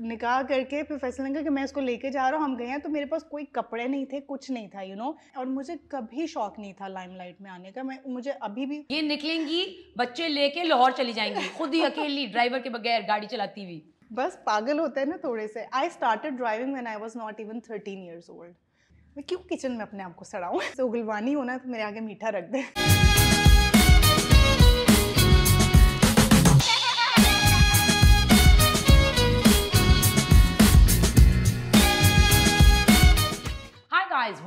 निकाह करके फिर फैसला लगा कि मैं इसको लेके जा रहा हूँ हम गए हैं तो मेरे पास कोई कपड़े नहीं थे कुछ नहीं था यू you नो know? और मुझे कभी शौक नहीं था लाइमलाइट में आने का मैं मुझे अभी भी ये निकलेंगी बच्चे लेके लाहौर चली जाएंगी खुद ही अकेली ड्राइवर के बगैर गाड़ी चलाती हुई बस पागल होता है ना थोड़े से I started driving man I was not even thirteen years old मैं क्यों किचन में अपने आप को सड़ाऊँ तो उगलवानी होना तो मेरे आगे मीठा रख दे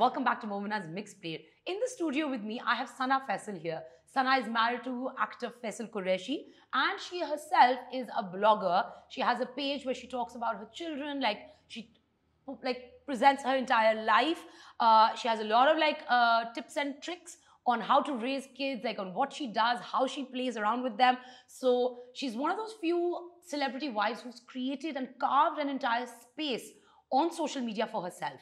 welcome back to Momina's Mixed Plate. In the studio with me, I have Sana Faisal here. Sana is married to actor Faisal Qureshi and she herself is a blogger. She has a page where she talks about her children, like she like presents her entire life. Uh, she has a lot of like uh, tips and tricks on how to raise kids, like on what she does, how she plays around with them. So she's one of those few celebrity wives who's created and carved an entire space on social media for herself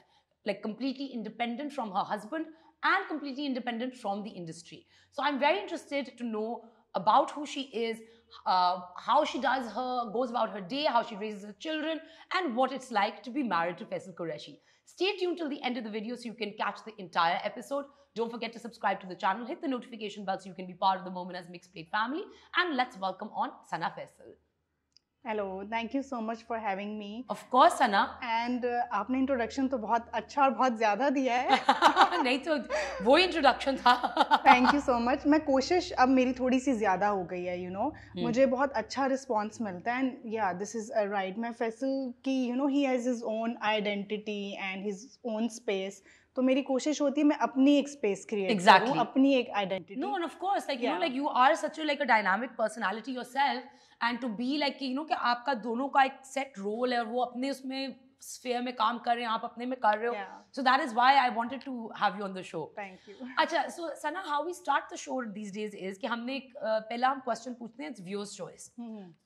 like completely independent from her husband and completely independent from the industry. So I'm very interested to know about who she is, uh, how she does her, goes about her day, how she raises her children, and what it's like to be married to Faisal Qureshi. Stay tuned till the end of the video so you can catch the entire episode. Don't forget to subscribe to the channel, hit the notification bell so you can be part of the Momina's Mixed Plate family, and let's welcome on Sana Faisal. Hello thank you so much for having me of course अना and आपने introduction तो बहुत अच्छा और बहुत ज्यादा दिया है नहीं तो वो इंट्रोडक्शन था थैंक यू सो मच मैं कोशिश अब मेरी थोड़ी सी ज्यादा हो गई है you you know know? hmm. मुझे बहुत अच्छा रिस्पांस मिलता है एंड या दिस इज राइट मैं फैसल की you know he has his own identity and his own space तो मेरी कोशिश होती है मैं अपनी एक स्पेस क्रिएट exactly. करूं अपनी एक identity no and of course like you know like you are such a like a dynamic personality yourself and to be like you know कि आपका दोनों का एक सेट रोल है और वो अपने उसमें स्फीयर में काम कर रहे हैं आप अपने में कर रहे हो so that is why I wanted to have you on the show thank you अच्छा so Sana how we start the show these days is कि हमने एक पहला हम क्वेश्चन पूछते हैं इट्स व्यूअर्स चॉइस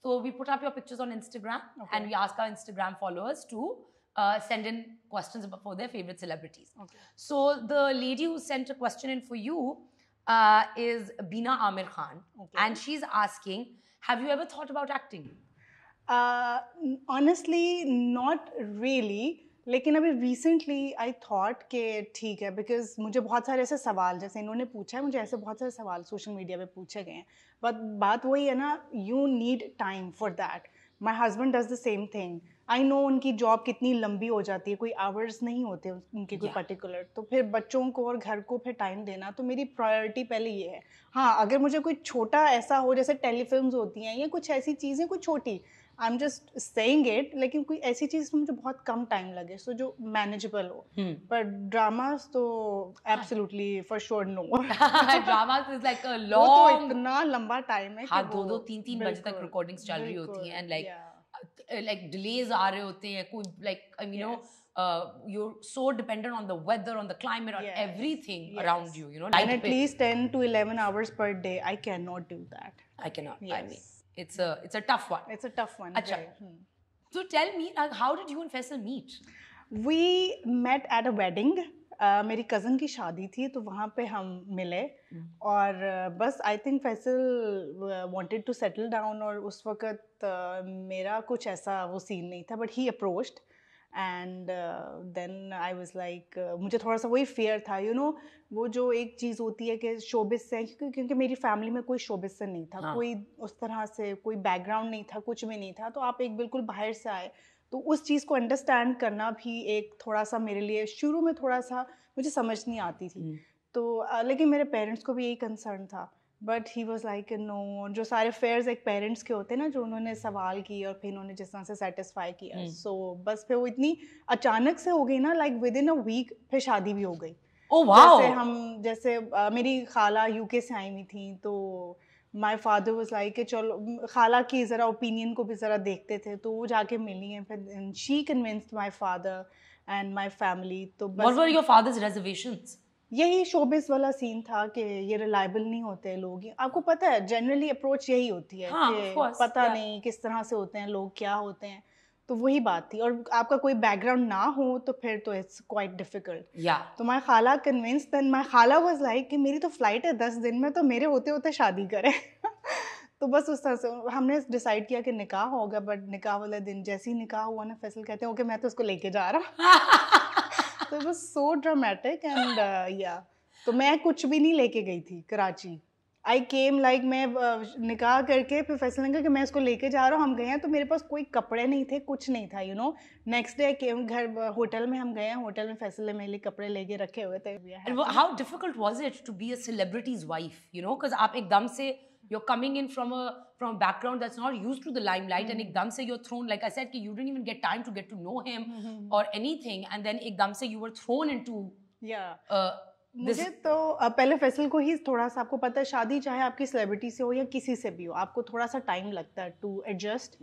तो we put up your pictures on Instagram and we ask our Instagram followers to uh, send in questions for their favorite celebrities. Okay. So the lady who sent a question in for you uh, is Bina Amir Khan, okay. and she's asking, "Have you ever thought about acting?" Uh, honestly, not really. लेकिन अभी recently I thought कि ठीक है because मुझे बहुत सारे ऐसे सवाल जैसे इन्होंने पूछा है मुझे ऐसे बहुत सारे सवाल सोशल मीडिया पे पूछे गए हैं बट बात वही है ना you need time for that my husband does the same thing I know उनकी जॉब कितनी लंबी हो जाती है कोई आवर्स नहीं होते उनके कोई पर्टिकुलर तो फिर बच्चों को और घर को फिर टाइम देना तो मेरी प्रायोरिटी पहले ये है हाँ अगर मुझे कोई छोटा ऐसा हो जैसे टेलीफिल्म होती हैं या कुछ ऐसी चीज़ें कुछ छोटी I am just saying it लेकिन कोई ऐसी चीज़ में मुझे बहुत कम टाइम लगे सो जो मैनेजेबल हो hmm. पर ड्रामास तो absolutely for sure no dramas is like a long इतना लंबा टाइम है हाँ, दो दो तीन तीन बजे तक रिकॉर्डिंग्स चल रही होती हैं and like Uh, like delays are rahe hote hain koi like you yes. know uh, you're so dependent on the weather on the climate on yes. everything yes. around you you know and at least 10 to 11 hours per day i cannot do that i cannot yes. i mean it's a it's a tough one it's a tough one Acha. Right. Hmm. so tell me like, uh, how did you and faisal meet we met at a wedding मेरी cousin की शादी थी तो वहाँ पे हम मिले हम्म। और बस I think Faisal wanted to settle down और उस वक़्त मेरा कुछ ऐसा वो सीन नहीं था but he approached and then I was like मुझे थोड़ा सा वही फेयर था यू you नो know, वो जो एक चीज़ होती है कि शोबिस से क्योंकि क्योंकि मेरी फैमिली में कोई शोबिस से नहीं था हाँ. कोई उस तरह से कोई बैकग्राउंड नहीं था कुछ भी नहीं था तो आप एक बिल्कुल बाहर से आए तो उस चीज़ को अंडरस्टैंड करना भी एक थोड़ा सा मेरे लिए शुरू में थोड़ा सा मुझे समझ नहीं आती थी हम्म। तो लेकिन मेरे पेरेंट्स को भी यही कंसर्न था but he was like no जो सारे फेयर्स एक पेरेंट्स के होते हैं ना जो उन्होंने सवाल किए और फिर उन्होंने जिस तरह से सेटिस्फाई किया सो हम्म। so, बस फिर वो इतनी अचानक से हो गई ना like within a week फिर शादी भी हो गई oh, wow. जैसे हम जैसे आ, मेरी खाला यूके से आई हुई थी तो माय फादर वाज लाइक कि चलो खाला की ज़रा ओपिनियन को भी ज़रा देखते थे तो वो जाके मिली हैं फिर she convinced my father and my family तो what were your father's reservations यही शोबिस वाला सीन था कि ये रिलायबल नहीं होते लोग आपको पता है जनरली अप्रोच यही होती है हाँ, कि course, पता yeah. नहीं किस तरह से होते हैं लोग क्या होते हैं तो वही बात थी और आपका कोई बैकग्राउंड ना हो तो फिर तो इट्स क्वाइट डिफिकल्ट या तो माई खाला कन्विंस देन माई खाला वॉज लाइक कि मेरी तो फ्लाइट है दस दिन में तो मेरे होते होते शादी करें तो बस उस तरह से हमने डिसाइड किया कि निकाह होगा बट निकाह वाले दिन जैसे ही निकाह हुआ ना फैसल कहते हैं ओके मैं तो उसको लेके जा रहा तो बस सो ड्रामेटिक एंड या तो मैं कुछ भी नहीं लेके गई थी कराची आई केम लाइक मैं निकाह करके फिर फैसला लगा कि मैं इसको लेके जा रहा हूँ हम गए हैं तो मेरे पास कोई कपड़े नहीं थे कुछ नहीं था you know next day came घर होटल में हम गए हैं होटल में फैसले मेरे लिए कपड़े लेके रखे हुए थे how difficult was it to be celebrities wife you know because आप एकदम से you coming in from from background that's not use to the limelight and एकदम से you're thrown like I said कि you didn't even get time to get to know him और anything and then एकदम से you thrown in to या मुझे तो पहले फैसल को ही थोड़ा सा आपको पता है शादी चाहे आपकी सेलिब्रिटी से हो या किसी से भी हो आपको थोड़ा सा टाइम लगता है to adjust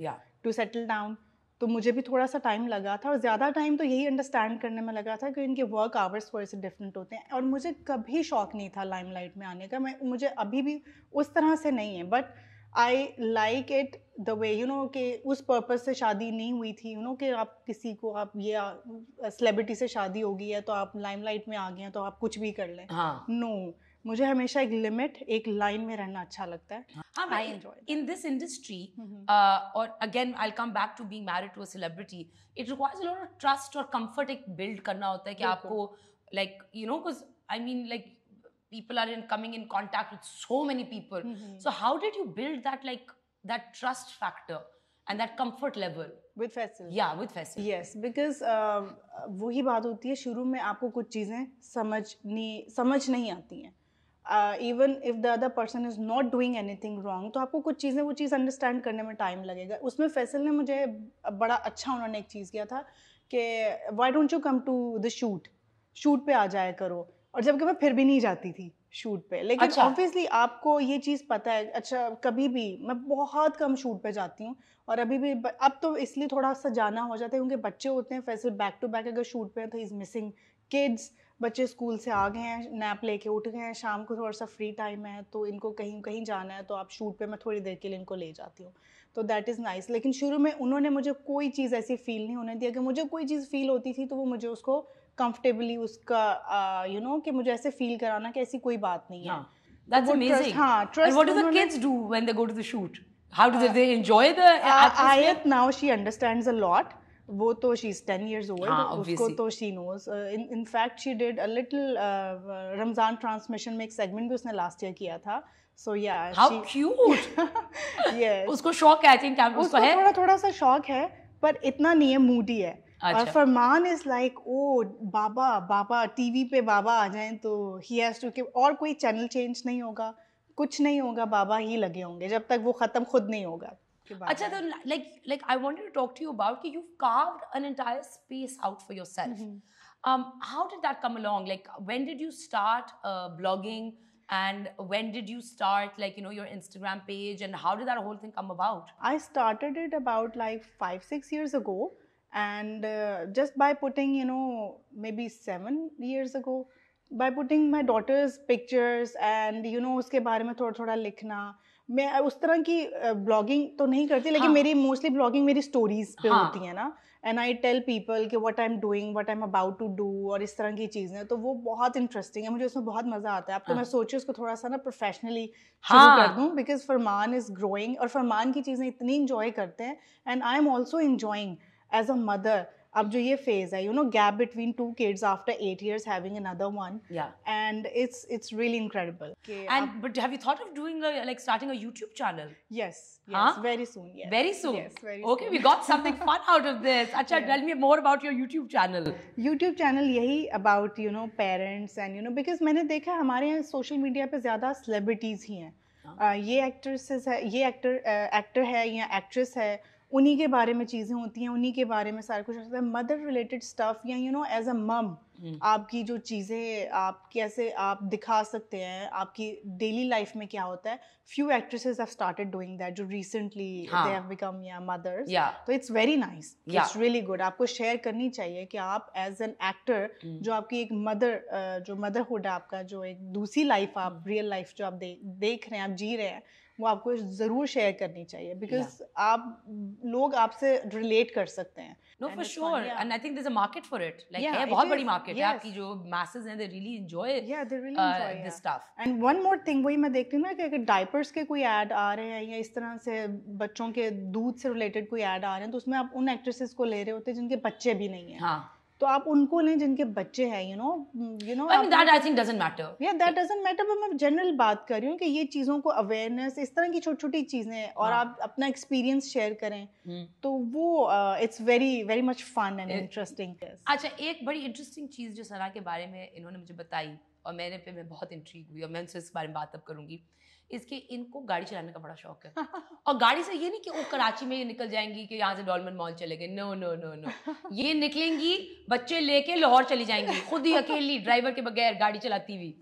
to settle down तो मुझे भी थोड़ा सा टाइम लगा था और ज़्यादा टाइम तो यही अंडरस्टैंड करने में लगा था कि इनके वर्क आवर्स थोड़े से डिफरेंट होते हैं और मुझे कभी शौक नहीं था लाइमलाइट में आने का मैं मुझे अभी भी उस तरह से नहीं है but I like it the way you know कि उस पर्पज़ से शादी नहीं हुई थी यू you नो know, कि आप किसी को आप ये सेलिब्रिटी से शादी हो गई है तो आप लाइमलाइट में आ गए हैं तो आप कुछ भी कर लें हाँ नो no, मुझे हमेशा एक लिमिट एक लाइन में रहना अच्छा लगता है हाँ इन दिस इंडस्ट्री और again I come back to being married to a celebrity it requires lot of trust और कंफर्ट एक बिल्ड करना होता है कि आपको like you know because I mean like people are in coming in contact with so many people mm-hmm. so how did you build that like that trust factor and that comfort level with Faisal या with फैसिल yes because वही बात होती है शुरू में आपको कुछ चीज़ें समझ नहीं समझ नहीं आती हैं even if the other person is not doing anything wrong तो आपको कुछ चीज़ें वो चीज़ अंडरस्टैंड करने में टाइम लगेगा उसमें फैसल ने मुझे बड़ा अच्छा उन्होंने एक चीज़ किया था कि why don't you come to the shoot shoot पे आ जाया करो और जबकि मैं फिर भी नहीं जाती थी शूट पे लेकिन ऑब्वियसली अच्छा। आपको ये चीज़ पता है अच्छा कभी भी मैं बहुत कम शूट पे जाती हूँ और अभी भी अब तो इसलिए थोड़ा सा जाना हो जाता है क्योंकि बच्चे होते हैं फैसल बैक टू बैक अगर शूट पे तो इज़ मिसिंग किड्स बच्चे स्कूल से आ गए हैं नैप लेके उठ गए हैं शाम को थोड़ा सा फ्री टाइम है तो इनको कहीं कहीं जाना है तो आप शूट पे मैं थोड़ी देर के लिए इनको ले जाती हूँ तो दैट इज़ नाइस लेकिन शुरू में उन्होंने मुझे कोई चीज़ ऐसी फ़ील नहीं होने दी अगर मुझे कोई चीज़ फ़ील होती थी तो वो मुझे उसको कंफर्टेबली उसका यू नो कि मुझे ऐसे फील कराना कि ऐसी कोई बात नहीं है हाँ, That's amazing. हाँ, trust, haan, trust And what do the kids do when they go to the shoot? How do they, uh, they enjoy the uh, Ayat now she understands a lot. वो तो she is ten years old उसको तो she knows in in fact she did a little Ramzan transmission में एक segment भी उसने last year किया था सो या क्यूट यस उसको शौक है आई थिंक उसको है थोड़ा थोड़ा सा शौक है पर इतना नहीं है मूडी है और अच्छा। फरमान इज लाइक ओ बाबा बाबा टीवी पे बाबा आ जाए तो ही हैज टू और कोई चैनल चेंज नहीं होगा कुछ नहीं होगा बाबा ही लगे होंगे जब तक वो ख़त्म खुद नहीं होगा अच्छा तो like like I wanted to talk to you about कि you carved an entire space out for yourself um how did that come along like when did you start uh, blogging and when did you start like you know your instagram page and how did that whole thing come about i started it about like 5 6 years ago and uh, just by putting you know maybe 7 years ago by putting my daughter's pictures and you know उसके बारे में थोड़ा थोड़ा लिखना मैं उस तरह की ब्लॉगिंग तो नहीं करती लेकिन हाँ. मेरी मोस्टली ब्लॉगिंग मेरी स्टोरीज पे हाँ. होती है ना एंड आई टेल पीपल कि what I am doing what I am about to do और इस तरह की चीज़ें तो वो बहुत इंटरेस्टिंग है मुझे उसमें बहुत मज़ा आता है अब तो हाँ। मैं सोची उसको थोड़ा सा ना प्रोफेशनली हाँ. कर दूँ बिकॉज फरमान इज़ ग्रोइंग और फरमान की चीज़ें इतनी इन्जॉय करते हैं and I am also enjoying as a mother अब जो ये फेज है you know gap between two kids after eight years having another one and it's it's really incredible and but have you thought of doing like starting a YouTube channel yes very soon yes very soon okay we got something fun out of this अच्छा tell me more about your YouTube channel YouTube channel यही about you know parents and you know because मैंने देखा है हमारे यहाँ social media पे ज़्यादा celebrities ही हैं हाँ। ये एक्ट्रेसेस है ये एक्टर एक्टर है या एक्ट्रेस है उन्हीं के बारे में चीज़ें होती हैं उन्हीं के बारे में सारा कुछ होता है मदर रिलेटेड स्टफ़ या you know as a mum आपकी जो चीज़ें आप कैसे आप दिखा सकते हैं आपकी डेली लाइफ में क्या होता है few actresses have started doing that जो रिसेंटली दे हैव बिकम या मदर्स तो it's very nice it's really good आपको शेयर करनी चाहिए कि आप एज एन एक्टर जो आपकी एक मदर जो मदरहुड है आपका जो एक दूसरी लाइफ आप रियल हम्म। लाइफ जो आप दे, देख रहे हैं आप जी रहे हैं वो आपको ज़रूर शेयर करनी चाहिए बिकॉज yeah. आप लोग आपसे रिलेट कर सकते हैं no for sure and I think there is a market for it like है बहुत बड़ी मार्केट है आपकी जो मैसेज हैं दे really enjoy yeah they really enjoy this stuff and one more thing वही मैं देखती हूं ना कि अगर डायपर्स के कोई ऐड आ रहे हैं या इस तरह से बच्चों के दूध से रिलेटेड कोई ऐड आ रहे हैं तो उसमें आप उन एक्ट्रेसेस को ले रहे होते हैं जिनके बच्चे भी नहीं हैं हाँ तो आप उनको लें जिनके बच्चे हैं you know you know that I think doesn't matter yeah that doesn't matter but मैं जनरल बात कर रही हूँ कि ये चीज़ों को अवेयरनेस इस तरह की छोटी छोटी चीज़ें और हाँ। आप अपना एक्सपीरियंस शेयर करें हम्म। तो वो it's very very much fun and interesting अच्छा एक बड़ी इंटरेस्टिंग चीज़ जो सना के बारे में इन्होंने मुझे बताई और मैंने फिर मैं बहुत इंट्री हुई और मैं उनसे इस बारे में बात अब करूँगी इसके इनको गाड़ी चलाने का बड़ा शौक है और गाड़ी से ये नहीं कि वो कराची में निकल जाएंगी कि यहाँ से डॉलमन मॉल चले गए नो नो नो नो ये निकलेंगी बच्चे लेके लाहौर चली जाएंगी खुद ही अकेली ड्राइवर के बगैर गाड़ी चलाती हुई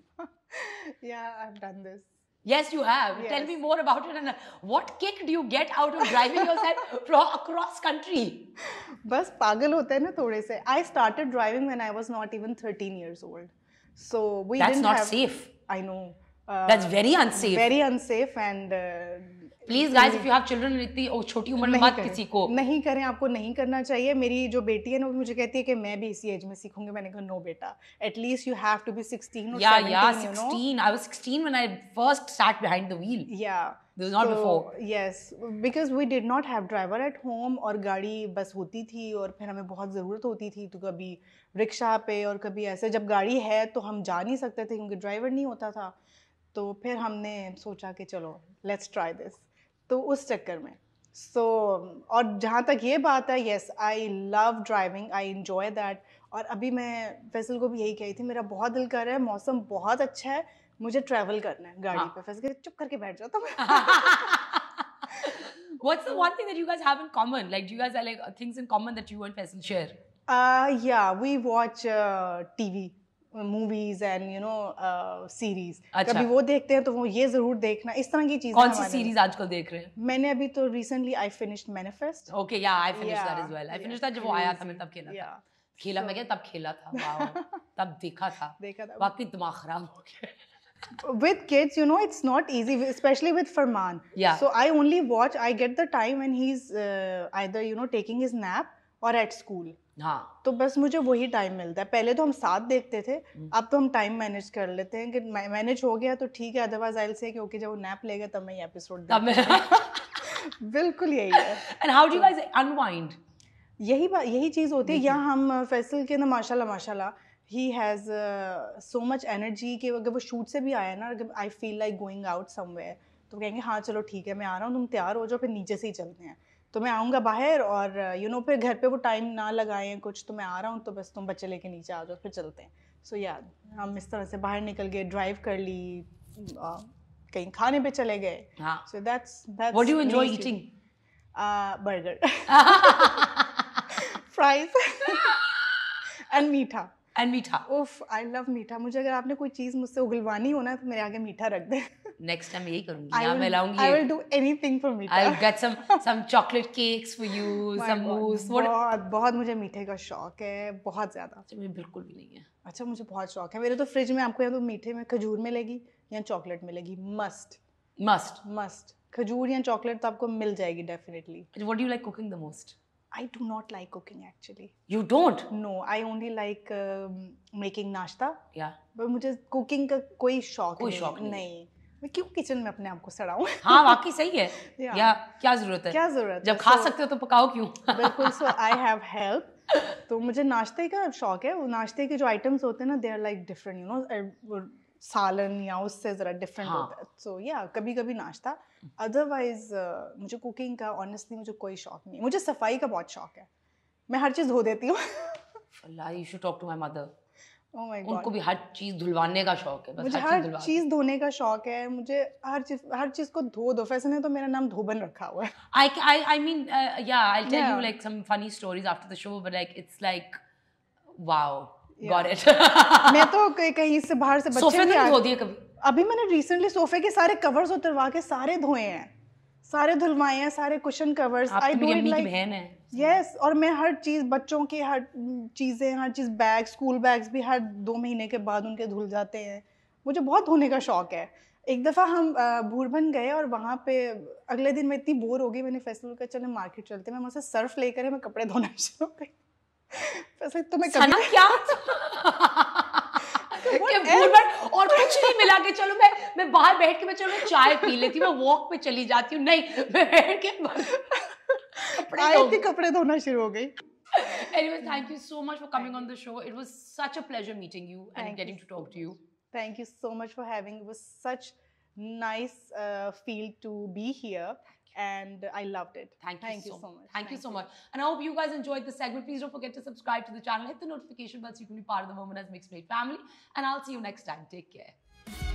yes you have yes. tell me more about it and what kick do you get out of driving yourself from across country बस पागल होते हैं ना थोड़े से i started driving when i was not even 13 years old so we that's didn't not have, safe i know that's very unsafe very unsafe and uh, please guys if you have children इतनी छोटी उम्र में मत किसी को नहीं करें आपको नहीं करना चाहिए मेरी जो बेटी है ना वो मुझे कहती है कि मैं भी इसी एज में सीखूंगी मैंने कहा नो बेटा at least you have to be 16 और yeah, 17 yeah, 16 you know? I was 16 when I first sat behind the wheel yeah this was not so, before. Yes, because we did not have driver at और गाड़ी बस होती थी और फिर हमें बहुत ज़रूरत होती थी तो कभी रिक्शा पे और कभी ऐसे जब गाड़ी है तो हम जा नहीं सकते थे क्योंकि ड्राइवर नहीं होता था तो फिर हमने सोचा कि चलो लेट्स ट्राई दिस तो उस चक्कर में सो so, और जहाँ तक ये बात है yes I love driving I enjoy that और अभी मैं फैसल को भी यही कही थी मेरा बहुत दिल कर रहा है मौसम बहुत अच्छा है मुझे ट्रैवल करना है गाड़ी हाँ. पे फैसल चुप करके बैठ जाता मैं What's the one thing that you guys have in common? Like, do you guys have like things in common that you and Faisal share? Uh, yeah, we watch uh, TV. Movies and you know series कभी वो देखते हैं तो वो ये जरूर देखना इस तरह की चीज कौन सी सीरीज आजकल देख रहे हैं मैंने अभी तो recently I finished Manifest okay yeah I finished that as well I finished that जब वो आया था मैं तब खेला था खेला मैं क्या तब खेला था वाओ तब देखा था देखा था बाकी दिमाग खराब हो गया with kids you know it's not easy especially with farman yeah so i only watch i get the time when he's uh, either you know taking his nap or at school हाँ तो बस मुझे वही time मिलता है पहले तो हम साथ देखते थे हम्म। अब तो हम टाइम मैनेज कर लेते हैं कि मैनेज हो गया तो ठीक है अदरवाइज आई से क्योंकि जब वो नैप लेगा तब मैं ये एपिसोड बिल्कुल यही है and how do you guys unwind यही बात यही चीज़ होती है या हम फैसल के ना माशाल्लाह माशाल्लाह ही हैज़ सो मच एनर्जी कि अगर वो शूट से भी आया ना अगर I feel like going out somewhere तो कहेंगे हाँ चलो ठीक है मैं आ रहा हूँ तुम तैयार हो जाओ फिर नीचे से ही चलते हैं तो मैं आऊँगा बाहर और यू नो फिर घर पे वो टाइम ना लगाएं कुछ तो मैं आ रहा हूँ तो बस तुम बच्चे लेके नीचे आ जाओ फिर चलते हैं सो so, याद yeah, हम इस तरह से बाहर निकल गए ड्राइव कर ली कहीं खाने पे चले गए so that's that's what do you enjoy eating burger fries and meetha and meetha उफ आई लव मीठा मुझे अगर आपने कोई चीज़ मुझसे उगलवानी हो ना तो मेरे आगे मीठा रख दे नेक्स्ट टाइम यही करूंगी मैं लाऊंगी I will do anything for meetha I get some some chocolate cakes for you some mousse बहुत बहुत मुझे मीठे का शौक है बहुत ज्यादा अच्छा मुझे बिल्कुल भी नहीं है अच्छा मुझे बहुत शौक है मेरे तो फ्रिज में आपको या तो मीठे में खजूर मिलेगी या चॉकलेट मिलेगी मस्ट मस्ट मस्ट खजूर या चॉकलेट तो आपको मिल जाएगी definitely what do you like cooking the most I do not like cooking actually you don't know I only like making nashta. Yeah But मुझे कुकिंग का कोई शौक कोई नहीं, शौक नहीं. नहीं. मैं क्यों किचन में अपने आप को सड़ाऊं हाँ वाकई सही है yeah. या क्या जरूरत है क्या जरूरत जब खा so, सकते हो तो पकाओ क्यों बिल्कुल सो आई हैव हेल्प तो मुझे नाश्ते का शौक है वो नाश्ते के जो आइटम्स होते हैं ना they are like different you know सालन या उससे ज़रा डिफरेंट हाँ. होता है सो so, या yeah, कभी कभी नाश्ता अदरवाइज uh, मुझे कुकिंग का ऑनेस्टली मुझे कोई शौक नहीं मुझे सफाई का बहुत शौक है मैं हर चीज़ धो देती हूँ you should talk to my mother oh उनको भी हर चीज धुलवाने का शौक है बस मुझे हर चीज धोने का शौक है मुझे हर चीज हर चीज को धो दो फैसन ने तो मेरा नाम धोबन रखा हुआ है आई आई I mean yeah I tell you like some funny stories after the show but like it's like wow got it मैं तो कहीं से बाहर से बच्चे सोफे धो दिए कभी अभी मैंने रिसेंटली सोफे के सारे कवर्स उतरवा के सारे धोए हैं सारे धुलवाए हैं सारे cushion covers I do like बहन है यस yes, और मैं हर चीज़ बच्चों की हर चीज़ें हर चीज़ बैग स्कूल बैग्स भी हर दो महीने के बाद उनके धुल जाते हैं मुझे बहुत धोने का शौक है एक दफ़ा हम भूरभन गए और वहाँ पे अगले दिन मैं इतनी बोर हो गई मैंने फैसला किया चले मार्केट चलते मैं वहाँ से सर्फ लेकर मैं कपड़े धोना शुरू कर फैसला तो मैं कभी क्या और कुछ नहीं मिला के चलो मैं मैं बाहर बैठ के मैं चलो चाय पी लेती हूँ मैं वॉक पे चली जाती हूँ नहीं मैं बैठ के कपड़े कपड़े धोना शुरू हो गई anyway, thank you so much for coming on the show. It was such a pleasure meeting you and thank getting you. to talk to you. Thank you so much for having. It was such nice uh, feel to be here. and I loved it. Thank you, Thank you so, so, much. Thank, Thank you so much. And I hope you guys enjoyed the segment. Please don't forget to subscribe to the channel, hit the notification bell so you can be part of the Woman as Mixed Race family. And I'll see you next time. Take care.